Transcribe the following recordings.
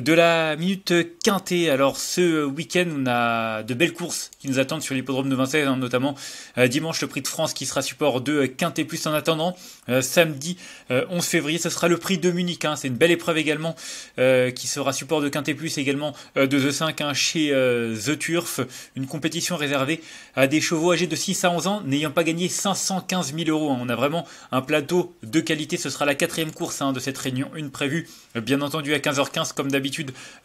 de la minute quintée. Alors ce week-end, on a de belles courses qui nous attendent sur l'hippodrome de Vincennes, hein, notamment euh, dimanche le prix de France qui sera support de quintet plus en attendant. Euh, samedi 11 euh, février, ce sera le prix de Munich. Hein. c'est une belle épreuve également qui sera support de quintet plus également de The 5 hein, chez The Turf. Une compétition réservée à des chevaux âgés de 6 à 11 ans n'ayant pas gagné 515 000 euros. On a vraiment un plateau de qualité. Ce sera la quatrième course de cette réunion, une prévue bien entendu à 15h15 comme d'habitude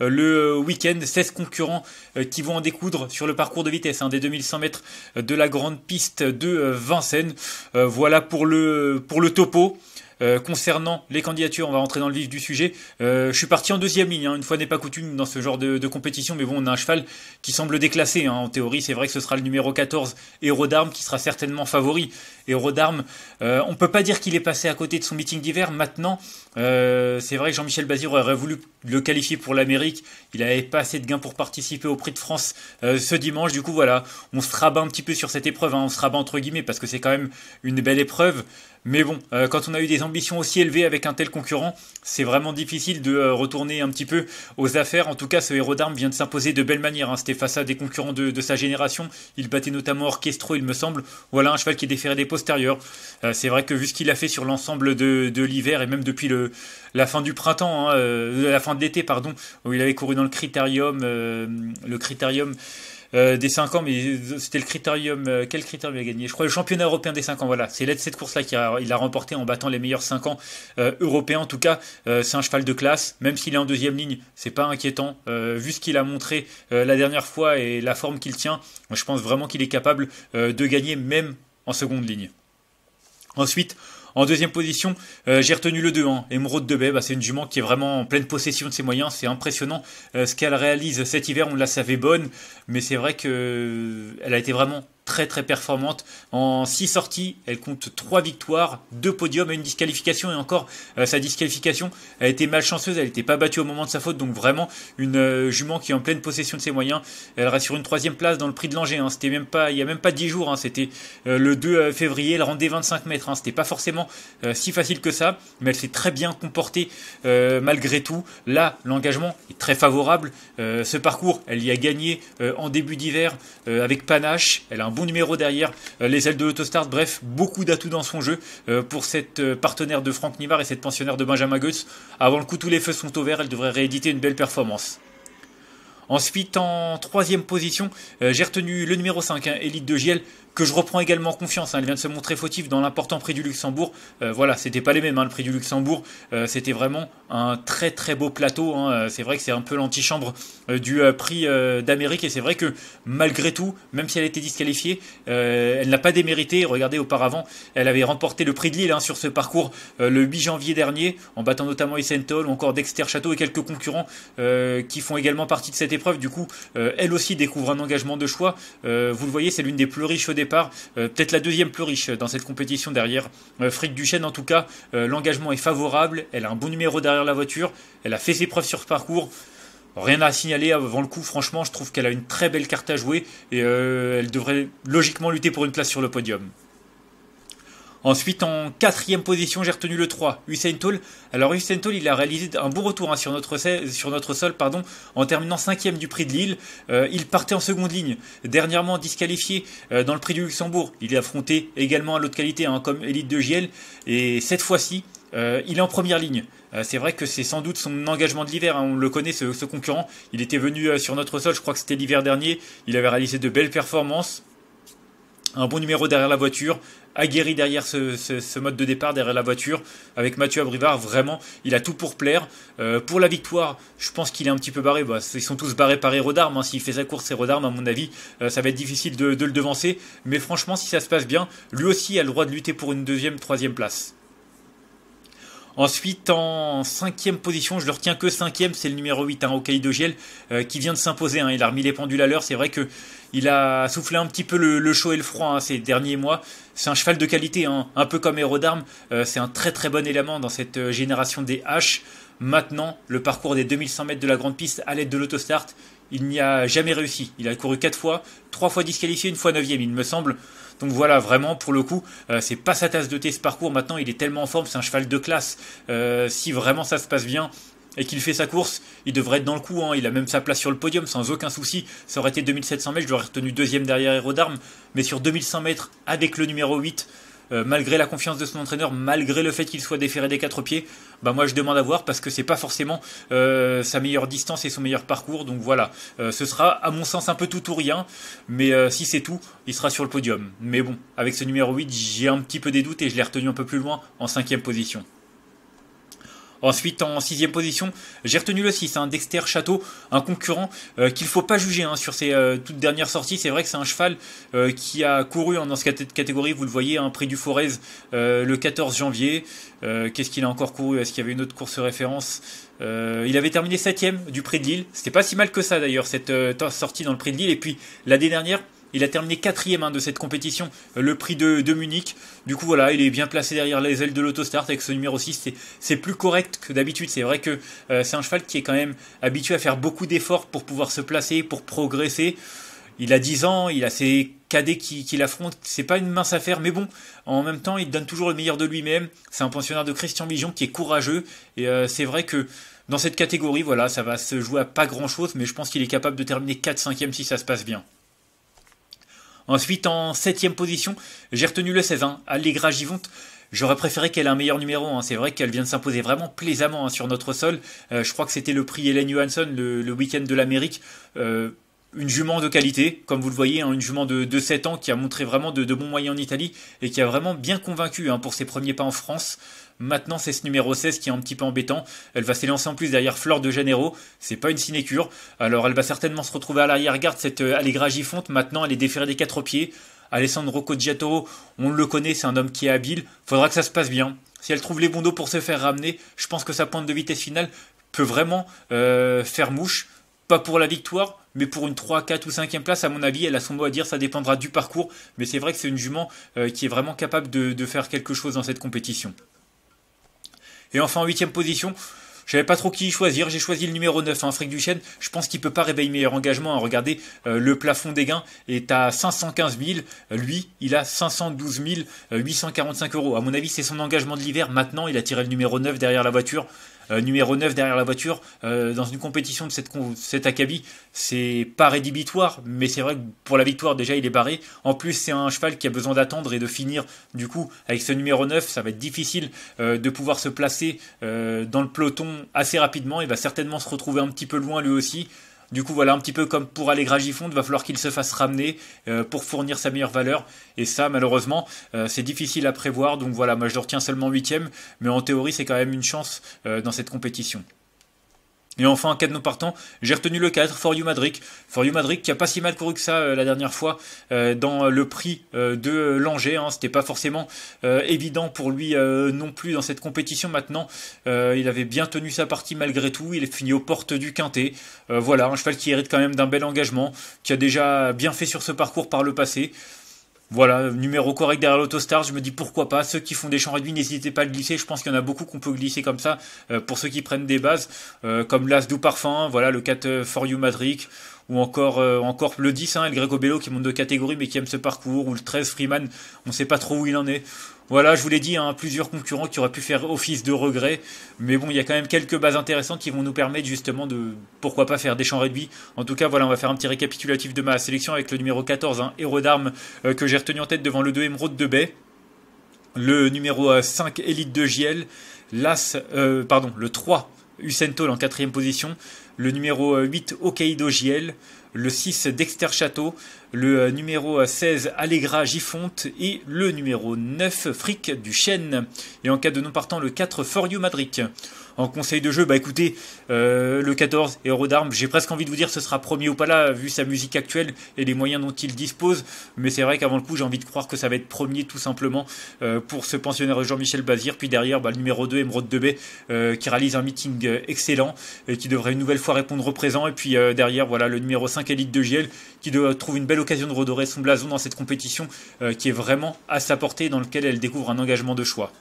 euh, le week-end. 16 concurrents euh, qui vont en découdre sur le parcours de vitesse hein, des 2100 mètres de la grande piste de euh, Vincennes. voilà pour le, pour le topo. Euh, concernant les candidatures, on va rentrer dans le vif du sujet. Euh, je suis parti en deuxième ligne, hein. une fois n'est pas coutume dans ce genre de, compétition, mais bon, on a un cheval qui semble déclassé. Hein. En théorie, c'est vrai que ce sera le numéro 14, Héros d'Armes, qui sera certainement favori. Héros d'Armes, euh, on peut pas dire qu'il est passé à côté de son meeting d'hiver. Maintenant, c'est vrai que Jean-Michel Bazir aurait voulu le qualifier pour l'Amérique. Il n'avait pas assez de gains pour participer au Prix de France ce dimanche. Du coup, voilà, on se rabat un petit peu sur cette épreuve. Hein. On se rabat entre guillemets parce que c'est quand même une belle épreuve. Mais bon, euh, quand on a eu des ambitions aussi élevées avec un tel concurrent, c'est vraiment difficile de euh, retourner un petit peu aux affaires. En tout cas, ce héros d'armes vient de s'imposer de belle manière. Hein. C'était face à des concurrents de, sa génération. Il battait notamment Orchestro, il me semble. Voilà un cheval qui est déféré des postérieurs. Euh, c'est vrai que vu ce qu'il a fait sur l'ensemble de, l'hiver et même depuis la fin du printemps, hein, la fin de l'été, pardon, où il avait couru dans le critérium, le critérium. Euh, des 5 ans, mais c'était le critérium. Euh, quel critérium il a gagné Je crois le championnat européen des 5 ans. Voilà, c'est cette course-là qu'il a, il remporté en battant les meilleurs 5 ans euh, européens. En tout cas, c'est un cheval de classe. Même s'il est en deuxième ligne, c'est pas inquiétant. vu ce qu'il a montré la dernière fois et la forme qu'il tient, je pense vraiment qu'il est capable de gagner même en seconde ligne. Ensuite, en deuxième position, euh, j'ai retenu le 2, Et hein. Emeraude de Bay. Bah, c'est une jument qui est vraiment en pleine possession de ses moyens. C'est impressionnant euh, ce qu'elle réalise cet hiver. On la savait bonne, mais c'est vrai qu'elle euh, a été vraiment très très performante. En 6 sorties, elle compte 3 victoires, 2 podiums et une disqualification. Et encore, euh, sa disqualification a été malchanceuse, elle n'était pas battue au moment de sa faute. Donc vraiment une euh, jument qui est en pleine possession de ses moyens. Elle reste sur une troisième place dans le prix de l'Angers hein. C'était même pas, il n'y a même pas 10 jours, hein. c'était euh, le 2 février, elle rendait 25 mètres. Hein. C'était pas forcément si facile que ça, mais elle s'est très bien comportée malgré tout. Là, l'engagement est très favorable. ce parcours, elle y a gagné en début d'hiver avec panache. Elle a un bon numéro derrière euh, les ailes de l'autostart. Bref, beaucoup d'atouts dans son jeu euh, pour cette euh, partenaire de Franck Nivard et cette pensionnaire de Benjamin Goetz. Avant le coup, tous les feux sont ouverts. Elle devrait rééditer une belle performance. Ensuite, en troisième position, euh, j'ai retenu le numéro 5, Élite hein, Elite de Giel, que je reprends également confiance. elle hein. vient de se montrer fautive dans l'important prix du Luxembourg. Euh, voilà, c'était pas les mêmes, hein, le prix du Luxembourg. Euh, c'était vraiment un très très beau plateau. C'est vrai que c'est un peu l'antichambre du prix d'Amérique. Et c'est vrai que malgré tout, même si elle a été disqualifiée, elle n'a pas démérité. Regardez, auparavant, elle avait remporté le prix de Lille sur ce parcours le 8 janvier dernier, en battant notamment ou encore Dexter Château et quelques concurrents qui font également partie de cette du coup, euh, elle aussi découvre un engagement de choix. Euh, vous le voyez, c'est l'une des plus riches au départ, euh, peut-être la deuxième plus riche dans cette compétition derrière Frick Duchesne. En tout cas, l'engagement est favorable. Elle a un bon numéro derrière la voiture. Elle a fait ses preuves sur ce parcours. Rien à signaler avant le coup, franchement, je trouve qu'elle a une très belle carte à jouer et elle devrait logiquement lutter pour une place sur le podium. Ensuite, en quatrième position, j'ai retenu le 3, Hussein Toll. Alors Hussein Toll, il a réalisé un bon retour hein, sur, notre, sur notre sol pardon, en terminant cinquième du prix de Lille. Euh, il partait en seconde ligne, dernièrement disqualifié euh, dans le prix du Luxembourg. Il est affronté également à l'autre qualité, hein, comme élite de Giel. Et cette fois-ci, euh, il est en première ligne. c'est vrai que c'est sans doute son engagement de l'hiver. Hein. on le connaît, ce, concurrent. Il était venu sur notre sol, je crois que c'était l'hiver dernier. Il avait réalisé de belles performances un bon numéro derrière la voiture, aguerri derrière ce, mode de départ, derrière la voiture, avec Mathieu Abrivard, vraiment, il a tout pour plaire. Euh, pour la victoire, je pense qu'il est un petit peu barré, bah, ils sont tous barrés par Héros d'Armes, hein. s'il fait sa course, héros d'Armes, à mon avis, euh, ça va être difficile de, le devancer, mais franchement, si ça se passe bien, lui aussi a le droit de lutter pour une deuxième, troisième place. Ensuite, en cinquième position, je le retiens que cinquième, c'est le numéro 8, hein, Hokkaido Giel, euh, qui vient de s'imposer. Hein. il a remis les pendules à l'heure. C'est vrai que il a soufflé un petit peu le, chaud et le froid hein, ces derniers mois. C'est un cheval de qualité, hein, un peu comme Héros d'Armes. Euh, c'est un très très bon élément dans cette euh, génération des H. Maintenant, le parcours des 2100 mètres de la grande piste à l'aide de l'autostart, il n'y a jamais réussi. Il a couru 4 fois, 3 fois disqualifié, une fois 9 il me semble. Donc voilà, vraiment, pour le coup, euh, c'est pas sa tasse de thé ce parcours. Maintenant, il est tellement en forme, c'est un cheval de classe. si vraiment ça se passe bien, et qu'il fait sa course, il devrait être dans le coup. Hein. Il a même sa place sur le podium sans aucun souci. Ça aurait été 2700 mètres, je l'aurais retenu deuxième derrière héros d'Armes. Mais sur 2100 mètres, avec le numéro 8, euh, malgré la confiance de son entraîneur, malgré le fait qu'il soit déféré des quatre pieds, bah moi je demande à voir parce que c'est pas forcément euh, sa meilleure distance et son meilleur parcours. Donc voilà, euh, ce sera à mon sens un peu tout ou rien, mais si c'est tout, il sera sur le podium. Mais bon, avec ce numéro 8, j'ai un petit peu des doutes et je l'ai retenu un peu plus loin en cinquième position. Ensuite, en sixième position, j'ai retenu le 6, hein, Dexter Château, un concurrent qu'il euh, qu'il faut pas juger hein, sur ses euh, toutes dernières sorties. C'est vrai que c'est un cheval euh, qui a couru hein, dans cette catégorie, vous le voyez, un prix du Forez le 14 janvier. Qu'est-ce qu'il a encore couru Est-ce qu'il y avait une autre course référence Il avait terminé septième du prix de Lille. C'était pas si mal que ça d'ailleurs, cette sortie dans le prix de Lille. Et puis l'année dernière, il a terminé quatrième hein, de cette compétition, euh, le prix de, Munich. Du coup, voilà, il est bien placé derrière les ailes de l'autostart avec ce numéro 6. C'est plus correct que d'habitude. C'est vrai que euh, c'est un cheval qui est quand même habitué à faire beaucoup d'efforts pour pouvoir se placer, pour progresser. Il a 10 ans, il a ses cadets qui, l'affrontent. C'est pas une mince affaire, mais bon, en même temps, il donne toujours le meilleur de lui-même. C'est un pensionnaire de Christian vision qui est courageux. Et euh, c'est vrai que dans cette catégorie, voilà, ça va se jouer à pas grand-chose, mais je pense qu'il est capable de terminer 4-5e si ça se passe bien. Ensuite, en septième position, j'ai retenu le 16, hein, Allegra Givonte. J'aurais préféré qu'elle ait un meilleur numéro. Hein. C'est vrai qu'elle vient de s'imposer vraiment plaisamment hein, sur notre sol. Euh, je crois que c'était le prix Hélène Johansson le, week-end de l'Amérique. Euh, une jument de qualité, comme vous le voyez, hein, une jument de, de, 7 ans qui a montré vraiment de, bons moyens en Italie et qui a vraiment bien convaincu hein, pour ses premiers pas en France. Maintenant, c'est ce numéro 16 qui est un petit peu embêtant. Elle va s'élancer en plus derrière Fleur de Janeiro. C'est pas une sinécure. Alors, elle va certainement se retrouver à l'arrière-garde, cette euh, Allegra Fonte. Maintenant, elle est déférée des quatre pieds. Alessandro Coggiatoro, on le connaît, c'est un homme qui est habile. Faudra que ça se passe bien. Si elle trouve les bons dos pour se faire ramener, je pense que sa pointe de vitesse finale peut vraiment euh, faire mouche pas pour la victoire, mais pour une 3, 4 ou 5e place, à mon avis, elle a son mot à dire, ça dépendra du parcours, mais c'est vrai que c'est une jument euh, qui est vraiment capable de, faire quelque chose dans cette compétition. Et enfin, huitième position, je pas trop qui choisir, j'ai choisi le numéro 9, hein, Frick Duchesne, je pense qu'il peut pas réveiller meilleur engagement, hein. regardez, euh, le plafond des gains est à 515 000, lui, il a 512 845 euh, euros, à mon avis, c'est son engagement de l'hiver, maintenant, il a tiré le numéro 9 derrière la voiture, euh, numéro 9 derrière la voiture, euh, dans une compétition de cette, cet acabit, c'est pas rédhibitoire, mais c'est vrai que pour la victoire, déjà, il est barré. En plus, c'est un cheval qui a besoin d'attendre et de finir. Du coup, avec ce numéro 9, ça va être difficile euh, de pouvoir se placer dans le peloton assez rapidement. Il va certainement se retrouver un petit peu loin lui aussi. Du coup, voilà, un petit peu comme pour aller il va falloir qu'il se fasse ramener euh, pour fournir sa meilleure valeur. Et ça, malheureusement, euh, c'est difficile à prévoir. Donc voilà, moi je retiens seulement huitième, mais en théorie, c'est quand même une chance euh, dans cette compétition. Et enfin, en cas de nos partants, j'ai retenu le 4, For You Madrick. For You Madrick qui a pas si mal couru que ça euh, la dernière fois euh, dans le prix euh, de Langer. ce hein. C'était pas forcément évident pour lui non plus dans cette compétition maintenant. il avait bien tenu sa partie malgré tout. Il est fini aux portes du quintet. voilà, un cheval qui hérite quand même d'un bel engagement, qui a déjà bien fait sur ce parcours par le passé. Voilà, numéro correct derrière l'Autostar, je me dis pourquoi pas. Ceux qui font des champs réduits, n'hésitez pas à le glisser. Je pense qu'il y en a beaucoup qu'on peut glisser comme ça. Euh, pour ceux qui prennent des bases, euh, comme l'As du Parfum, voilà, le 4 euh, For You Madric, ou encore, euh, encore le 10, hein, El Greco Bello qui monte de catégorie mais qui aime ce parcours, ou le 13 Freeman, on ne sait pas trop où il en est. Voilà, je vous l'ai dit, hein, plusieurs concurrents qui auraient pu faire office de regret, mais bon, il y a quand même quelques bases intéressantes qui vont nous permettre justement de, pourquoi pas, faire des champs réduits. En tout cas, voilà, on va faire un petit récapitulatif de ma sélection avec le numéro 14, hein, héros d'armes, euh, que j'ai retenu en tête devant le 2 Émeraude de baie, le numéro 5 euh, élite de Giel, l'As, euh, pardon, le 3 Usentol, en quatrième position, le numéro 8 euh, Hokkaido JL, le 6 Dexter Château, le euh, numéro 16 euh, Allegra Gifonte et le numéro 9 Frick du Chêne. Et en cas de non partant, le 4 For You Madric. En conseil de jeu, bah écoutez, le 14 Héros d'armes, j'ai presque envie de vous dire ce sera premier ou pas là, vu sa musique actuelle et les moyens dont il dispose. Mais c'est vrai qu'avant le coup, j'ai envie de croire que ça va être premier tout simplement pour ce pensionnaire Jean-Michel Bazir. Puis derrière, bah, le numéro 2 Emeraude de Bay, qui réalise un meeting excellent et qui devrait une nouvelle fois répondre au présent. Et puis euh, derrière, voilà le numéro 5 élite de Giel qui trouve une belle occasion de redorer son blason dans cette compétition euh, qui est vraiment à sa portée dans lequel elle découvre un engagement de choix.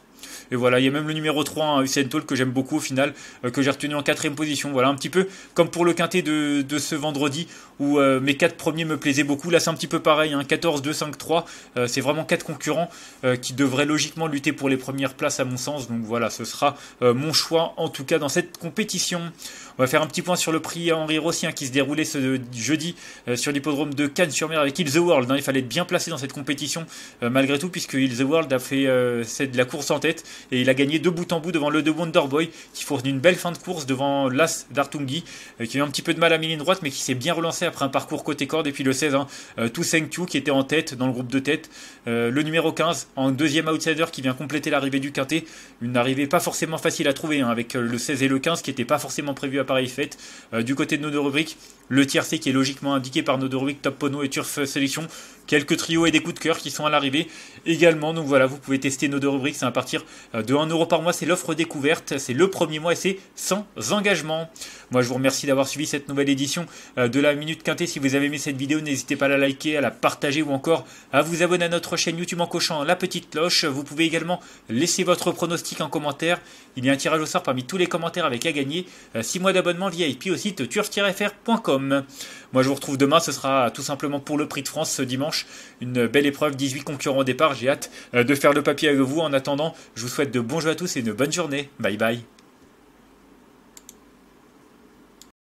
Et voilà, il y a même le numéro 3, hein, Usain Toll, que j'aime beaucoup au final, euh, que j'ai retenu en quatrième position. Voilà, un petit peu comme pour le quintet de, ce vendredi, où euh, mes quatre premiers me plaisaient beaucoup. Là, c'est un petit peu pareil, 14, 2, 5, 3. c'est vraiment quatre concurrents euh, qui devraient logiquement lutter pour les premières places, à mon sens. Donc voilà, ce sera mon choix, en tout cas, dans cette compétition. On va faire un petit point sur le prix hein, Henri Rossien hein, qui se déroulait ce jeudi sur l'hippodrome de Cannes-sur-Mer avec Hill The World. Hein. Il fallait être bien placé dans cette compétition malgré tout, puisque Hill The World a fait de la course en tête. Et il a gagné de bout en bout devant le de Wonderboy qui fournit une belle fin de course devant l'As d'Artungi euh, qui a eu un petit peu de mal à mi-ligne droite mais qui s'est bien relancé après un parcours côté corde. Et puis le 16, hein, euh, Toussaint qui était en tête dans le groupe de tête. Euh, le numéro 15 en deuxième outsider qui vient compléter l'arrivée du Quintet. Une arrivée pas forcément facile à trouver hein, avec le 16 et le 15 qui n'étaient pas forcément prévus à pareille fête. du côté de nos deux rubriques, le tiercé qui est logiquement indiqué par nos deux rubriques Top Pono et Turf Sélection quelques trios et des coups de cœur qui sont à l'arrivée également. Donc voilà, vous pouvez tester nos deux rubriques. C'est à partir de 1 par mois. C'est l'offre découverte. C'est le premier mois et c'est sans engagement. Moi, je vous remercie d'avoir suivi cette nouvelle édition euh, de la Minute Quintée. Si vous avez aimé cette vidéo, n'hésitez pas à la liker, à la partager ou encore à vous abonner à notre chaîne YouTube en cochant la petite cloche. Vous pouvez également laisser votre pronostic en commentaire. Il y a un tirage au sort parmi tous les commentaires avec à gagner 6 euh, mois d'abonnement VIP au site turf-fr.com. Moi, je vous retrouve demain. Ce sera tout simplement pour le prix de France ce dimanche. Une belle épreuve, 18 concurrents au départ. J'ai hâte euh, de faire le papier avec vous. En attendant, je vous souhaite de bons jeux à tous et une bonne journée. Bye bye.